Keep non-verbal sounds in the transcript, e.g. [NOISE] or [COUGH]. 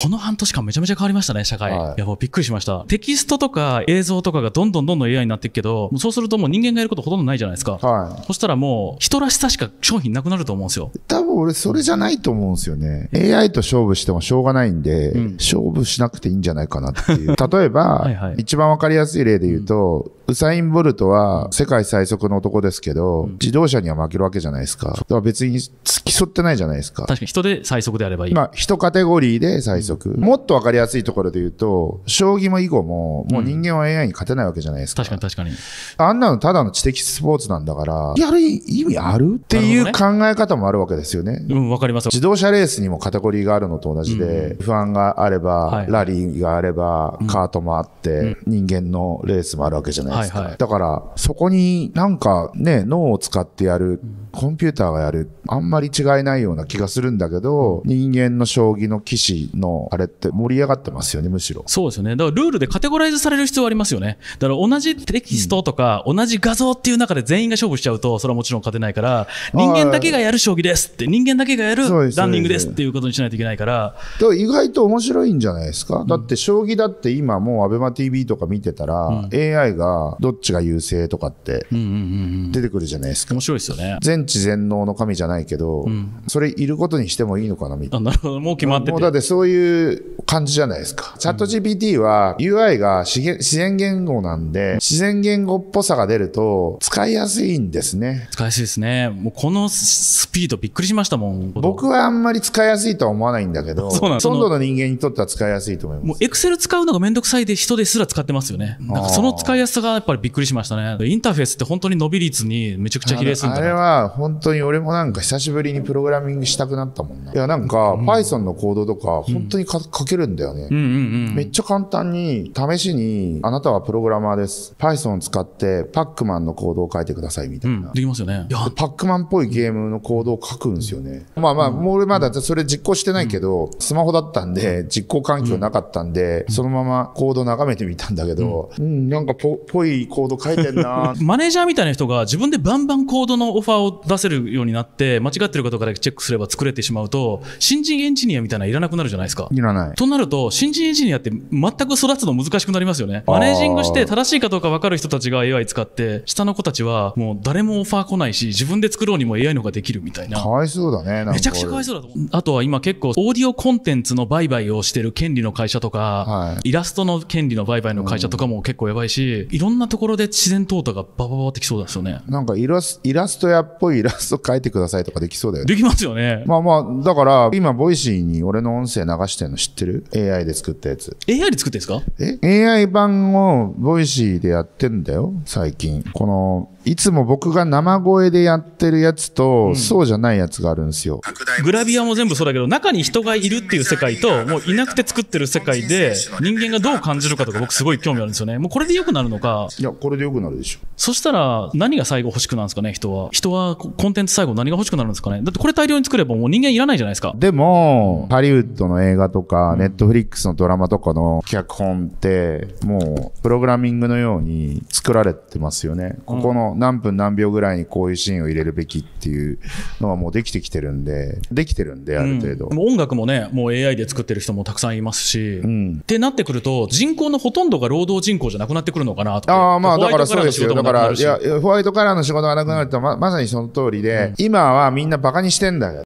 この半年間めちゃめちゃ変わりましたね、社会。はい、いや、もうびっくりしました。テキストとか映像とかがどんどんどんどん AI になっていくけど、そうするともう人間がやることほとんどないじゃないですか。はい。そしたらもう人らしさしか商品なくなると思うんですよ。俺それじゃないと思うんですよね。AI と勝負してもしょうがないんで、うん、勝負しなくていいんじゃないかなっていう。[LAUGHS] 例えば、はいはい、一番わかりやすい例で言うと、うん、ウサイン・ボルトは世界最速の男ですけど、うん、自動車には負けるわけじゃないですか。だか別に付き添ってないじゃないですか。確かに人で最速であればいい。まあ、人カテゴリーで最速。もっとわかりやすいところで言うと、将棋も囲碁も、もう人間は AI に勝てないわけじゃないですか。確かに確かに。あんなのただの知的スポーツなんだから、やる意味あるっていう考え方もあるわけですよね。ね。うん、わかります。自動車レースにもカテゴリーがあるのと同じで、不安があれば、ラリーがあれば、カートもあって、人間のレースもあるわけじゃないですか。だから、そこになんかね、脳を使ってやる、コンピューターがやる、あんまり違いないような気がするんだけど、人間の将棋の棋士のあれって盛り上がってますよね、むしろ。そうですよね。だからルールでカテゴライズされる必要ありますよね。だから同じテキストとか、同じ画像っていう中で全員が勝負しちゃうと、それはもちろん勝てないから、人間だけがやる将棋ですって、人間だけがやるランニングですっていうことにしないといけないから。から意外と面白いんじゃないですか、うん、だって将棋だって今もうアベマ t v とか見てたら、うん、AI がどっちが優勢とかって出てくるじゃないですか。面白いですよね。全知全能の神じゃないけど、うん、それいることにしてもいいのかなみたいな。なるほど。もう決まってて。もうだってそういう感じじゃないですか。チャット GPT は UI が自然言語なんで、自然言語っぽさが出ると使いやすいんですね。使いやすいですね。もうこのスピードびっくりしまましたもん。僕はあんまり使いやすいとは思わないんだけど、[LAUGHS] そうなほとんどの人間にとっては使いやすいと思います。もうエクセル使うのがめんどくさいで人ですら使ってますよね。なんかその使いやすさがやっぱりびっくりしましたね。インターフェースって本当に伸び率にめちゃくちゃ比例するんだあれは本当に俺もなんか久しぶりにプログラミングしたくなったもんな。いやなんか Python のコードとか本当に書けるんだよね。めっちゃ簡単に試しにあなたはプログラマーです。Python を使ってパックマンのコードを書いてくださいみたいな。うん、できますよね。パックマンっぽいゲームのコードを書くんですですよね。まあまあ、もう俺まだそれ実行してないけど、スマホだったんで、実行環境なかったんで、そのままコード眺めてみたんだけど、うん、なんかぽ、ぽいコード書いてんな [LAUGHS] マネージャーみたいな人が自分でバンバンコードのオファーを出せるようになって、間違ってることからチェックすれば作れてしまうと、新人エンジニアみたいなのいらなくなるじゃないですか。いらない。となると、新人エンジニアって全く育つの難しくなりますよね。マネージングして正しいかどうか分かる人たちが AI 使って、下の子たちはもう誰もオファー来ないし、自分で作ろうにも AI の方ができるみたいな。かわいそうだね。めちゃくちゃかわいそうだと思う。あとは今結構、オーディオコンテンツの売買をしてる権利の会社とか、はい、イラストの権利の売買の会社とかも結構やばいし、うん、いろんなところで自然淘汰がばばばってきそうですよね。なんかイラスイラスト屋っぽいイラスト描いてくださいとかできそうだよね。できますよね。まあまあ、だから、今、ボイシーに俺の音声流してるの知ってる ?AI で作ったやつ。AI で作ってんですかえ ?AI 版をボイシーでやってんだよ、最近。この、いつも僕が生声でやってるやつと、うん、そうじゃないやつがあるんですよ。グラビアも全部そうだけど、中に人がいるっていう世界と、もういなくて作ってる世界で、人間がどう感じるかとか僕すごい興味あるんですよね。もうこれで良くなるのか。いや、これで良くなるでしょ。そしたら、何が最後欲しくなるんですかね、人は。人はコンテンツ最後何が欲しくなるんですかね。だってこれ大量に作ればもう人間いらないじゃないですか。でも、ハリウッドの映画とか、ネットフリックスのドラマとかの脚本って、もう、プログラミングのように作られてますよね。ここの、うん何分何秒ぐらいにこういうシーンを入れるべきっていうのはもうできてきてるんで、できてるんで、ある程度。うん、音楽もね、もう AI で作ってる人もたくさんいますし、うん、ってなってくると、人口のほとんどが労働人口じゃなくなってくるのかなとああ、まあだからそうですよ。だから、いや、ホワイトカラーの仕事がなくなるとま、まさにその通りで、うん、今はみんなバカにしてんだよ。